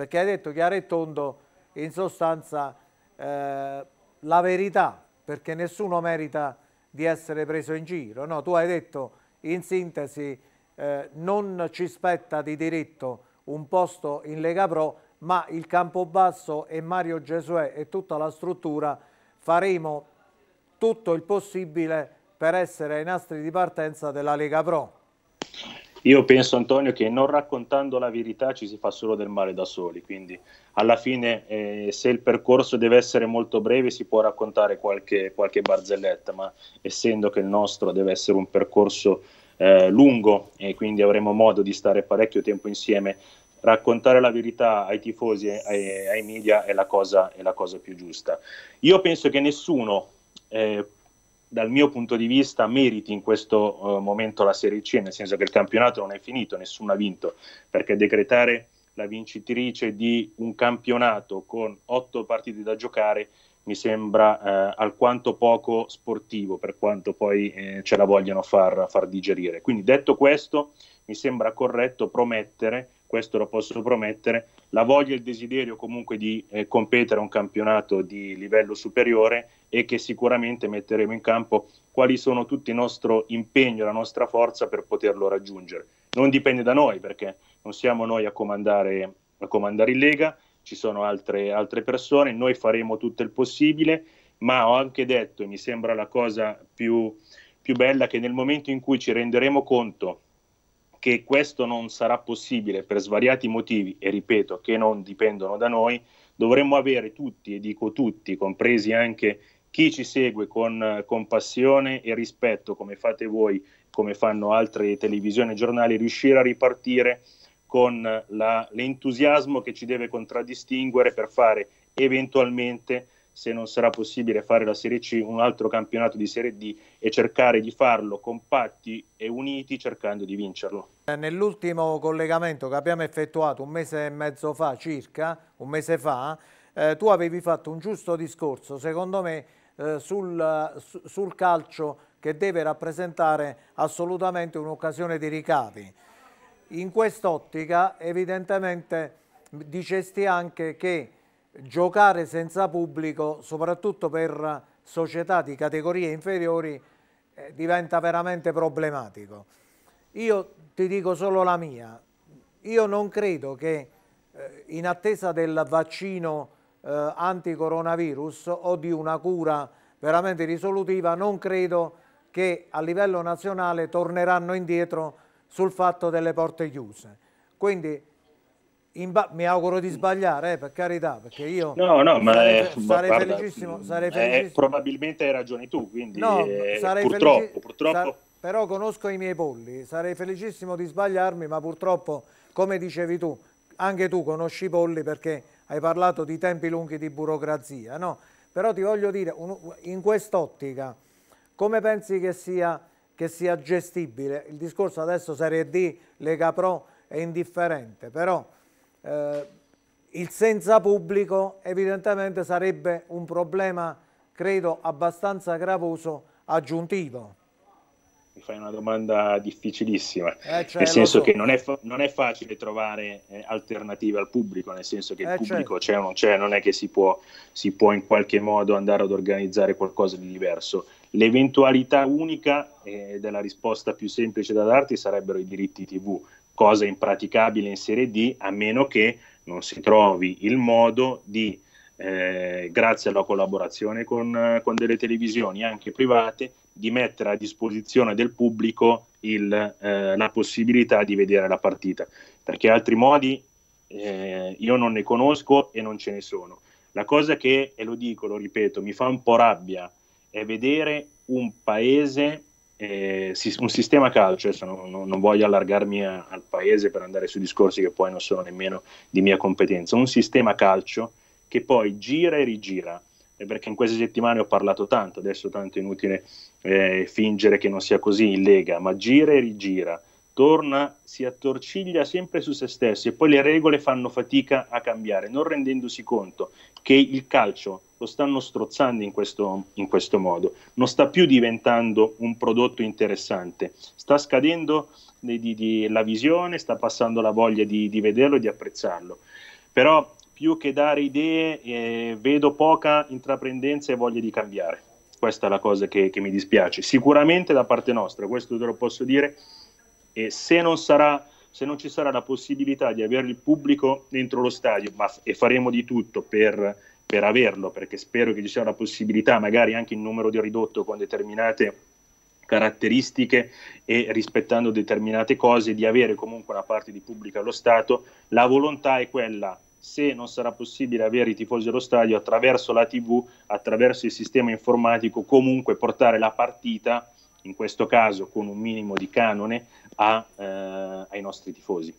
perché hai detto chiaro e tondo in sostanza eh, la verità, perché nessuno merita di essere preso in giro. No, tu hai detto in sintesi eh, non ci spetta di diritto un posto in Lega Pro, ma il Campobasso e Mario Gesuè e tutta la struttura faremo tutto il possibile per essere ai nastri di partenza della Lega Pro. Io penso, Antonio, che non raccontando la verità ci si fa solo del male da soli, quindi alla fine eh, se il percorso deve essere molto breve si può raccontare qualche, qualche barzelletta, ma essendo che il nostro deve essere un percorso eh, lungo e quindi avremo modo di stare parecchio tempo insieme, raccontare la verità ai tifosi e ai, ai, media è la, cosa, è la cosa più giusta. Io penso che nessuno eh, dal mio punto di vista meriti in questo eh, momento la Serie C, nel senso che il campionato non è finito, nessuno ha vinto, perché decretare la vincitrice di un campionato con otto partite da giocare mi sembra eh, alquanto poco sportivo per quanto poi eh, ce la vogliano far, far, digerire. Quindi detto questo, mi sembra corretto promettere, questo lo posso promettere, la voglia e il desiderio comunque di eh, competere a un campionato di livello superiore e che sicuramente metteremo in campo quali sono tutti il nostro impegno, la nostra forza per poterlo raggiungere. Non dipende da noi perché non siamo noi a comandare, a comandare in Lega, ci sono altre, altre persone, noi faremo tutto il possibile, ma ho anche detto, e mi sembra la cosa più, più bella, che nel momento in cui ci renderemo conto che questo non sarà possibile per svariati motivi, e ripeto, che non dipendono da noi, dovremmo avere tutti, e dico tutti, compresi anche chi ci segue con, con, passione e rispetto, come fate voi, come fanno altre televisioni e giornali, riuscire a ripartire con la, l'entusiasmo che ci deve contraddistinguere per fare eventualmente, se non sarà possibile fare la Serie C, un altro campionato di Serie D e cercare di farlo compatti e uniti cercando di vincerlo. Eh, nell'ultimo collegamento che abbiamo effettuato un mese e mezzo fa circa, un mese fa, eh, tu avevi fatto un giusto discorso, secondo me, eh, sul, sul calcio che deve rappresentare assolutamente un'occasione di ricavi. In quest'ottica evidentemente dicesti anche che giocare senza pubblico, soprattutto per società di categorie inferiori, eh, diventa veramente problematico. Io ti dico solo la mia, io non credo che eh, in attesa del vaccino eh, anticoronavirus o di una cura veramente risolutiva, non credo che a livello nazionale torneranno indietro sul fatto delle porte chiuse. Quindi mi auguro di sbagliare, eh, per carità, perché io no, no, sarei, fe sarei guarda, felicissimo. Mm, sarei eh, felicissimo. Eh, probabilmente hai ragione tu, quindi no, eh, purtroppo, purtroppo. però conosco i miei polli, sarei felicissimo di sbagliarmi, ma purtroppo, come dicevi tu, anche tu conosci i polli perché hai parlato di tempi lunghi di burocrazia, no? Però ti voglio dire, in quest'ottica, come pensi che sia che sia gestibile. Il discorso adesso Serie D, Lega Pro è indifferente, però eh, il senza pubblico evidentemente sarebbe un problema, credo, abbastanza gravoso aggiuntivo. Mi fai una domanda difficilissima, eh, cioè, nel senso so. che non è, non è, facile trovare eh, alternative al pubblico, nel senso che il eh, certo. pubblico c'è o non c'è, non è che si può, si può in qualche modo andare ad organizzare qualcosa di diverso L'eventualità unica eh, della risposta più semplice da darti sarebbero i diritti TV, cosa impraticabile in Serie D a meno che non si trovi il modo di, eh, grazie alla collaborazione con, con, delle televisioni anche private, di mettere a disposizione del pubblico il, eh, la possibilità di vedere la partita, perché altri modi eh, io non ne conosco e non ce ne sono. La cosa che, e lo dico, lo ripeto, mi fa un po' rabbia è vedere un paese, eh, un sistema calcio, adesso non, non, non voglio allargarmi a, al paese per andare su discorsi che poi non sono nemmeno di mia competenza, un sistema calcio che poi gira e rigira, eh, perché in queste settimane ho parlato tanto, adesso tanto è inutile eh, fingere che non sia così in Lega, ma gira e rigira, torna, si attorciglia sempre su se stesso e poi le regole fanno fatica a cambiare, non rendendosi conto che il calcio lo stanno strozzando in questo, in questo modo, non sta più diventando un prodotto interessante, sta scadendo di, di, di, la visione, sta passando la voglia di, vederlo e di apprezzarlo. Però più che dare idee eh, vedo poca intraprendenza e voglia di cambiare. Questa è la cosa che, che mi dispiace. Sicuramente da parte nostra, questo te lo posso dire, e se non sarà se non ci sarà la possibilità di avere il pubblico dentro lo stadio, ma, e faremo di tutto per per averlo, perché spero che ci sia una possibilità, magari anche in numero di ridotto con determinate caratteristiche e rispettando determinate cose, di avere comunque una parte di pubblica allo Stato. La volontà è quella se non sarà possibile avere i tifosi allo stadio attraverso la TV, attraverso il sistema informatico, comunque portare la partita, in questo caso con un minimo di canone, a, eh, ai nostri tifosi.